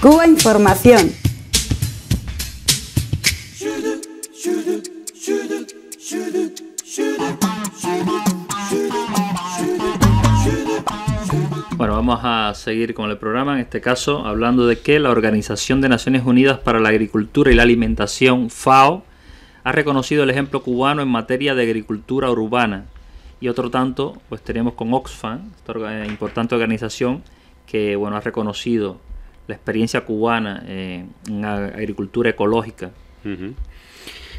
Cuba Información. Bueno, vamos a seguir con el programa, en este caso hablando de que la Organización de Naciones Unidas para la Agricultura y la Alimentación, FAO, ha reconocido el ejemplo cubano en materia de agricultura urbana. Y otro tanto, pues tenemos con Oxfam, esta importante organización que bueno, ha reconocido la experiencia cubana eh, en en agricultura ecológica.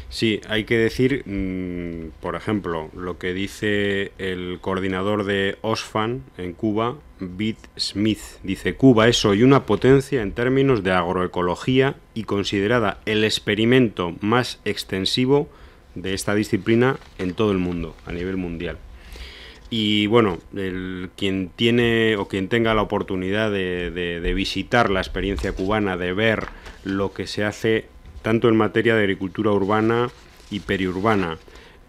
Sí, hay que decir, mm, por ejemplo, lo que dice el coordinador de OSFAN en Cuba, Bit Smith. Dice, Cuba es hoy una potencia en términos de agroecología y considerada el experimento más extensivo de esta disciplina en todo el mundo, a nivel mundial. Y bueno, el, quien tiene o quien tenga la oportunidad de, visitar la experiencia cubana, de ver lo que se hace tanto en materia de agricultura urbana y periurbana,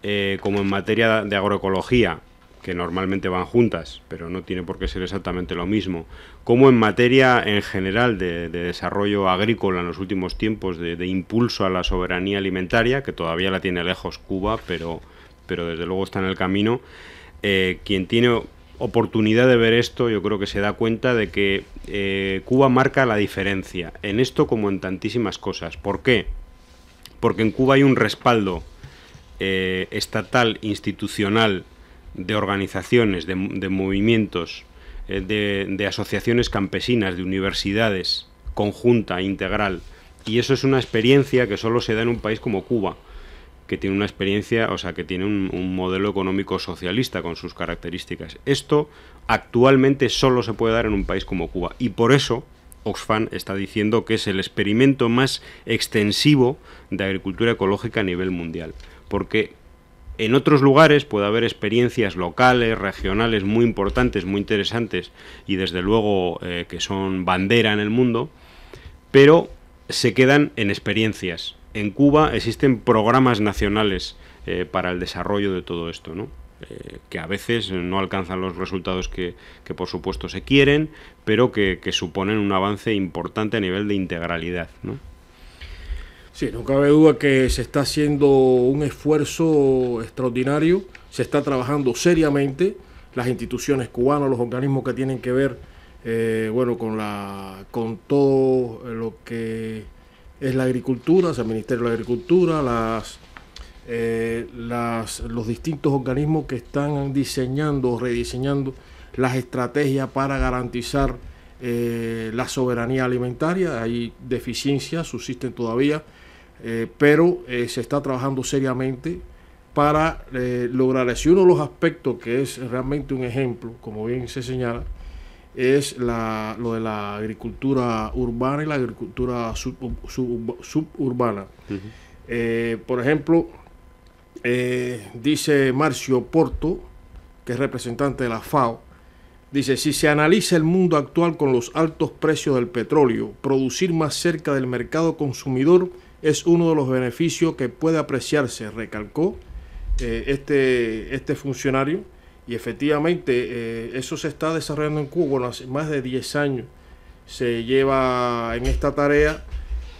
eh, como en materia de agroecología, que normalmente van juntas, pero no tiene por qué ser exactamente lo mismo, como en materia en general de, de desarrollo agrícola en los últimos tiempos, de impulso a la soberanía alimentaria, que todavía la tiene lejos Cuba, pero pero desde luego está en el camino, eh, quien tiene oportunidad de ver esto, yo creo que se da cuenta de que eh, Cuba marca la diferencia, en esto como en tantísimas cosas. ¿Por qué? Porque en Cuba hay un respaldo eh, estatal, institucional, de organizaciones, de, movimientos, de, de, asociaciones campesinas, de universidades, conjunta, integral. Y eso es una experiencia que solo se da en un país como Cuba que tiene una experiencia, o sea, que tiene un, modelo económico socialista con sus características. Esto actualmente solo se puede dar en un país como Cuba y por eso Oxfam está diciendo que es el experimento más extensivo de agricultura ecológica a nivel mundial, porque en otros lugares puede haber experiencias locales, regionales muy importantes, muy interesantes y desde luego eh, que son bandera en el mundo, pero se quedan en experiencias, en Cuba existen programas nacionales eh, para el desarrollo de todo esto, ¿no? Eh, que a veces no alcanzan los resultados que, por supuesto se quieren, pero que, suponen un avance importante a nivel de integralidad. ¿no? Sí, no cabe duda que se está haciendo un esfuerzo extraordinario, se está trabajando seriamente las instituciones cubanas, los organismos que tienen que ver eh, bueno, con, la, con todo lo que es la agricultura, es el Ministerio de la Agricultura, eh, las, los distintos organismos que están diseñando o rediseñando las estrategias para garantizar eh, la soberanía alimentaria. Hay deficiencias, subsisten todavía, eh, pero se está trabajando seriamente para lograr eso. Y uno de los aspectos que es realmente un ejemplo, como bien se señala, es la, lo de la agricultura urbana y la agricultura suburbana. Eh, por ejemplo, eh, dice Marcio Porto, que es representante de la FAO, dice, si se analiza el mundo actual con los altos precios del petróleo, producir más cerca del mercado consumidor es uno de los beneficios que puede apreciarse, recalcó eh, este, este funcionario y efectivamente eh, eso se está desarrollando en Cuba, hace más de 10 años se lleva en esta tarea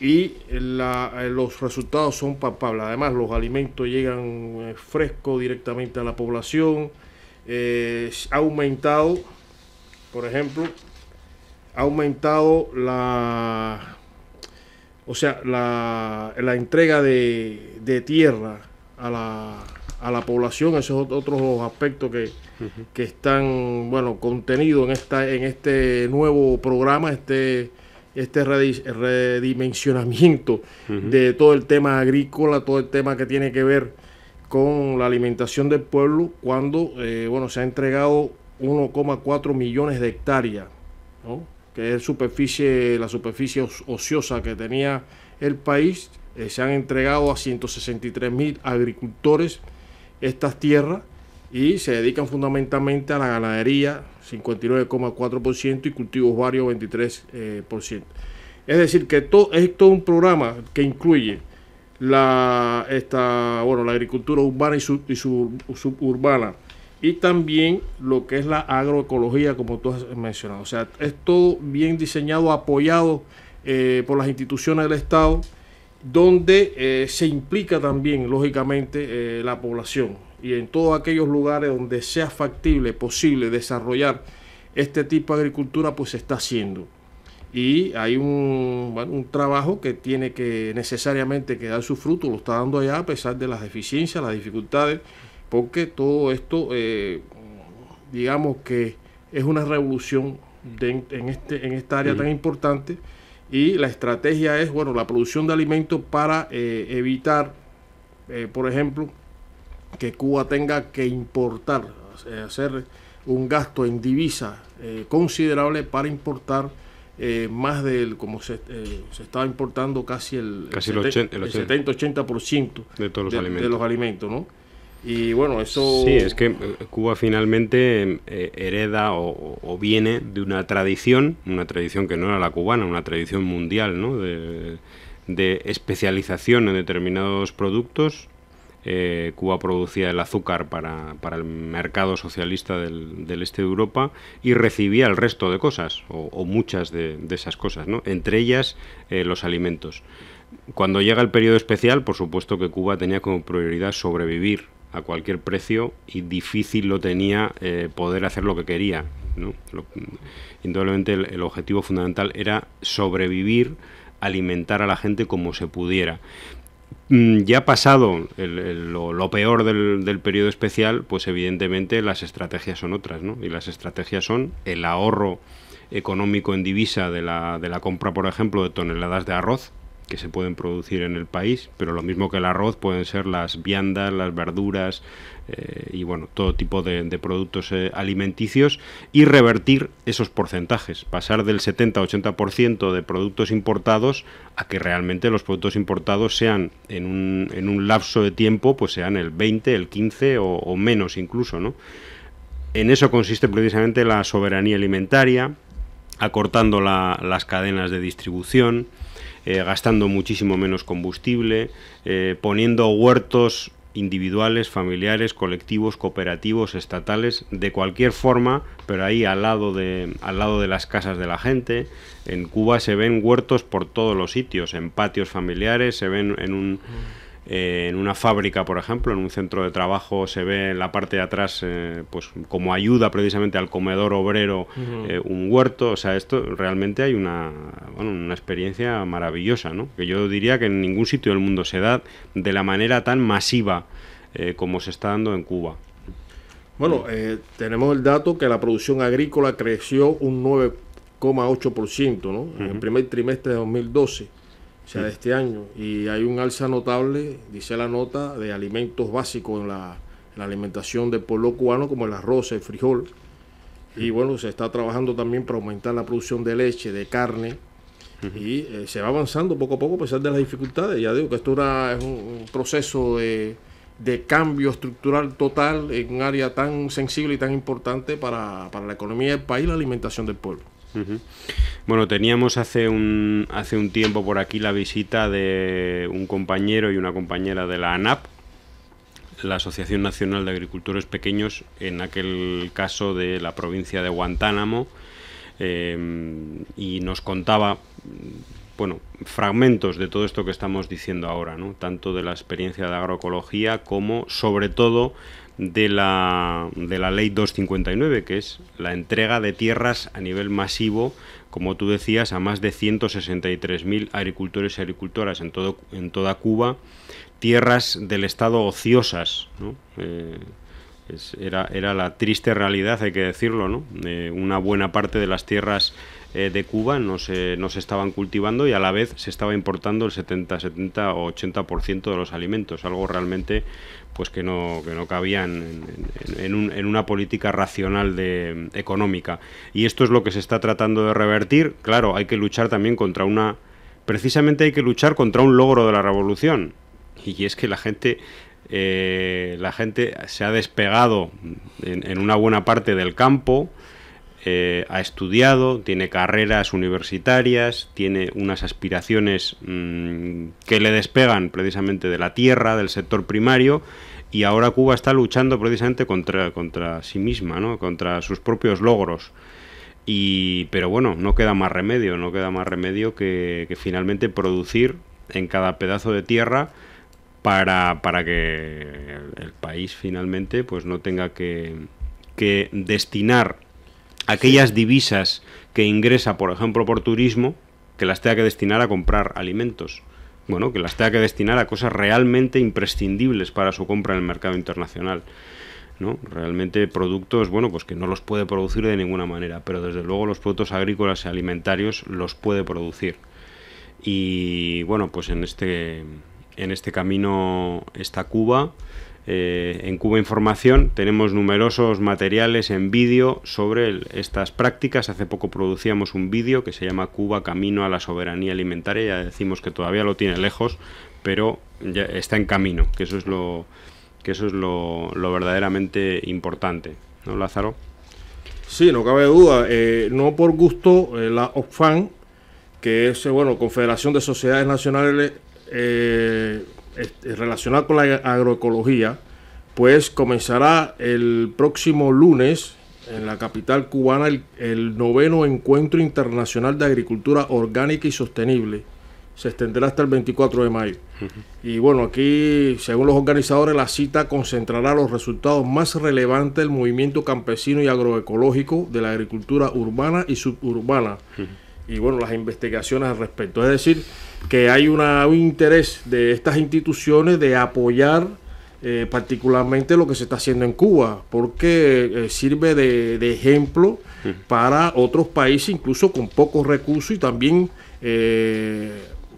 y eh, los resultados son palpables. Además, los alimentos llegan eh, frescos directamente a la población. ha aumentado, por ejemplo, ha aumentado la, o sea, la, la entrega de, de tierra a la, a la población. Esos otros aspectos que, están, bueno, contenidos en, esta, en este nuevo programa, este, este redimensionamiento de todo el tema agrícola, todo el tema que tiene que ver con la alimentación del pueblo, cuando, eh, bueno, se ha entregado 1,4 millones de hectáreas, que es superficie, la superficie ociosa que tenía el país, eh, se han entregado a 163 mil agricultores estas tierras y se dedican fundamentalmente a la ganadería, 59,4%, y cultivos varios, 23%. Eh, es decir, que todo, es todo un programa que incluye la, bueno, la agricultura urbana y, suburbana y también lo que es la agroecología, como tú has mencionado. O sea, es todo bien diseñado, apoyado eh, por las instituciones del Estado donde eh, se implica también, lógicamente, eh, la población y en todos aquellos lugares donde sea factible, posible desarrollar este tipo de agricultura, pues se está haciendo. Y hay un, trabajo que tiene que necesariamente que dar su fruto, lo está dando allá a pesar de las deficiencias, las dificultades, porque todo esto, eh, digamos que es una revolución este, en, esta área tan importante y la estrategia es, bueno, la producción de alimentos para eh, evitar, eh, por ejemplo, que Cuba tenga que importar, eh, hacer un gasto en divisa considerable para importar eh, más del, como se, estaba importando casi el, el, 70-80% de todos los alimentos. De los alimentos ¿no? Y bueno, eso... Sí, es que eh, Cuba finalmente eh, hereda o, viene de una tradición, una tradición que no era la cubana, una tradición mundial, ¿no? De, especialización en determinados productos. Eh, Cuba producía el azúcar para, para el mercado socialista del, del, este de Europa y recibía el resto de cosas, o, muchas de, esas cosas, ¿no? entre ellas los alimentos. Cuando llega el periodo especial, por supuesto que Cuba tenía como prioridad sobrevivir a cualquier precio y difícil lo tenía eh, poder hacer lo que quería. indudablemente el, objetivo fundamental era sobrevivir, alimentar a la gente como se pudiera mm, ya pasado lo, peor del, periodo especial, pues evidentemente las estrategias son otras, ¿no? Y las estrategias son el ahorro económico en divisa de la compra, por ejemplo, de toneladas de arroz, que se pueden producir en el país, pero lo mismo que el arroz pueden ser las viandas, las verduras eh, y bueno, todo tipo de, productos eh, alimenticios y revertir esos porcentajes, pasar del 70-80% de productos importados a que realmente los productos importados sean en un, en un lapso de tiempo, pues sean el 20, el 15 o, menos incluso, ¿no? En eso consiste precisamente la soberanía alimentaria, acortando las cadenas de distribución, eh, gastando muchísimo menos combustible, eh, poniendo huertos individuales, familiares, colectivos, cooperativos, estatales, de cualquier forma, pero ahí al lado de, al lado de las casas de la gente. En Cuba se ven huertos por todos los sitios, en patios familiares, se ven en un... Mm. Eh, en una fábrica, por ejemplo, en un centro de trabajo, se ve en la parte de atrás, eh, pues como ayuda precisamente al comedor obrero, eh, un huerto. O sea, esto realmente hay una, bueno, una experiencia maravillosa, ¿no? Que yo diría que en ningún sitio del mundo se da de la manera tan masiva como se está dando en Cuba. Bueno, tenemos el dato que la producción agrícola creció un 9,8%, ¿no? En el primer trimestre de 2012 o sea, de este año. Y hay un alza notable, dice la nota, de alimentos básicos en la, alimentación del pueblo cubano, como el arroz, el frijol. Y bueno, se está trabajando también para aumentar la producción de leche, de carne. Y eh, se va avanzando poco a poco a pesar de las dificultades. Ya digo que esto es un, proceso de, cambio estructural total en un área tan sensible y tan importante para, para la economía del país y la alimentación del pueblo. Bueno, teníamos hace un, hace un tiempo por aquí la visita de un compañero y una compañera de la ANAP, la Asociación Nacional de Agricultores Pequeños, en aquel caso de la provincia de Guantánamo, eh, y nos contaba, bueno, fragmentos de todo esto que estamos diciendo ahora, ¿no? tanto de la experiencia de agroecología como sobre todo de la, de la ley 259, que es la entrega de tierras a nivel masivo, como tú decías, a más de 163.000 agricultores y agricultoras en, todo, en toda Cuba, tierras del Estado ociosas. Eh, era, era la triste realidad, hay que decirlo, eh, una buena parte de las tierras eh, de Cuba no se, estaban cultivando y a la vez se estaba importando el 70, 70 o 80% de los alimentos, algo realmente pues que no, que cabían en, una política racional de, económica. Y esto es lo que se está tratando de revertir. Claro, hay que luchar también contra una... Precisamente hay que luchar contra un logro de la revolución. Y es que la gente, eh, la gente se ha despegado en, una buena parte del campo, eh, ha estudiado, tiene carreras universitarias, tiene unas aspiraciones mm, que le despegan precisamente de la tierra, del sector primario, y ahora Cuba está luchando precisamente contra, contra sí misma, ¿no? contra sus propios logros. Y, pero bueno, no queda más remedio, no queda más remedio que, que finalmente producir en cada pedazo de tierra para, para que el país finalmente pues no tenga que, que destinar aquellas divisas que ingresa, por ejemplo, por turismo, que las tenga que destinar a comprar alimentos. Bueno, que las tenga que destinar a cosas realmente imprescindibles para su compra en el mercado internacional. ¿no? Realmente productos, bueno, pues que no los puede producir de ninguna manera, pero desde luego los productos agrícolas y alimentarios los puede producir. Y bueno, pues en este, en este camino está Cuba eh, en Cuba Información tenemos numerosos materiales en vídeo sobre estas prácticas. Hace poco producíamos un vídeo que se llama Cuba Camino a la Soberanía Alimentaria. Ya decimos que todavía lo tiene lejos, pero ya está en camino, que eso es lo, que eso es lo, verdaderamente importante. ¿No, Lázaro? Sí, no cabe duda. Eh, no por gusto, eh, la OFAN, que es bueno, Confederación de Sociedades Nacionales este, relacionado con la agroecología, pues comenzará el próximo lunes en la capital cubana el, noveno Encuentro Internacional de Agricultura Orgánica y Sostenible. Se extenderá hasta el 24 de mayo. Y bueno, aquí, según los organizadores, la cita concentrará los resultados más relevantes del movimiento campesino y agroecológico de la agricultura urbana y suburbana y bueno, las investigaciones al respecto. Es decir, que hay un interés de estas instituciones de apoyar eh, particularmente lo que se está haciendo en Cuba, porque eh, sirve de, ejemplo para otros países, incluso con pocos recursos y también eh,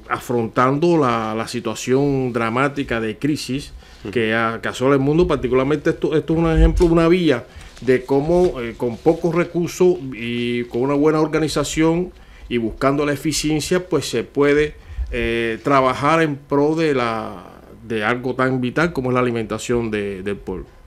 afrontando la, situación dramática de crisis que, ha causado el mundo. Particularmente esto, esto es un ejemplo, una vía de cómo con pocos recursos y con una buena organización, y buscando la eficiencia, pues se puede eh, trabajar en pro de, la, de algo tan vital como es la alimentación de, del pueblo.